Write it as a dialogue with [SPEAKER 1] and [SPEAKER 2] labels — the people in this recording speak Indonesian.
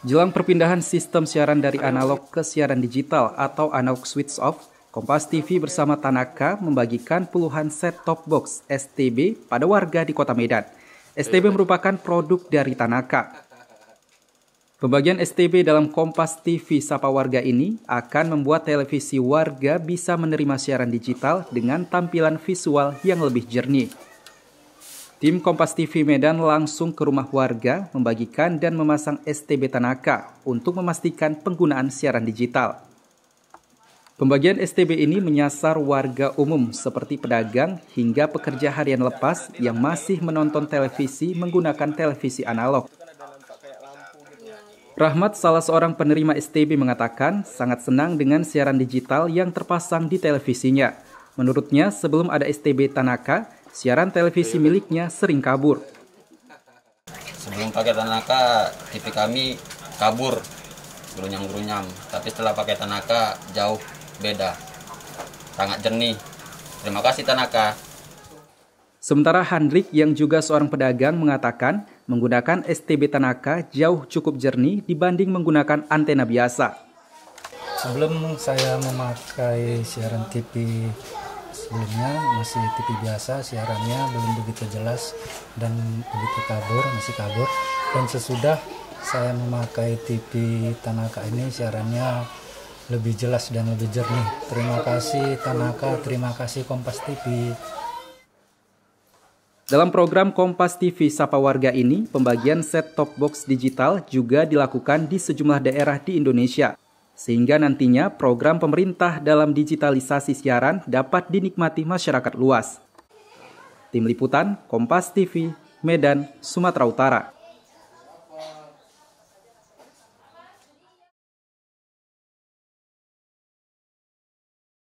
[SPEAKER 1] Jelang perpindahan sistem siaran dari analog ke siaran digital atau analog switch off, Kompas TV bersama Tanaka membagikan puluhan set top box STB pada warga di Kota Medan. STB merupakan produk dari Tanaka. Pembagian STB dalam Kompas TV Sapa Warga ini akan membuat televisi warga bisa menerima siaran digital dengan tampilan visual yang lebih jernih. Tim Kompas TV Medan langsung ke rumah warga membagikan dan memasang STB Tanaka untuk memastikan penggunaan siaran digital. Pembagian STB ini menyasar warga umum seperti pedagang hingga pekerja harian lepas yang masih menonton televisi menggunakan televisi analog. Rahmat, salah seorang penerima STB mengatakan sangat senang dengan siaran digital yang terpasang di televisinya. Menurutnya, sebelum ada STB Tanaka, siaran televisi miliknya sering kabur.
[SPEAKER 2] Sebelum pakai Tanaka, TV kami kabur, gerunyam-gerunyam. Tapi setelah pakai Tanaka, jauh beda. Sangat jernih. Terima kasih Tanaka.
[SPEAKER 1] Sementara Handrik yang juga seorang pedagang mengatakan menggunakan STB Tanaka jauh cukup jernih dibanding menggunakan antena biasa.
[SPEAKER 3] Sebelum saya memakai siaran TV sebelumnya masih TV biasa siarannya belum begitu jelas dan begitu kabur masih kabur dan sesudah saya memakai TV Tanaka ini siarannya lebih jelas dan lebih jernih terima kasih Tanaka terima kasih Kompas TV
[SPEAKER 1] dalam program Kompas TV Sapa Warga ini, pembagian set-top box digital juga dilakukan di sejumlah daerah di Indonesia sehingga nantinya program pemerintah dalam digitalisasi siaran dapat dinikmati masyarakat luas. Tim Liputan, Kompas TV, Medan, Sumatera Utara.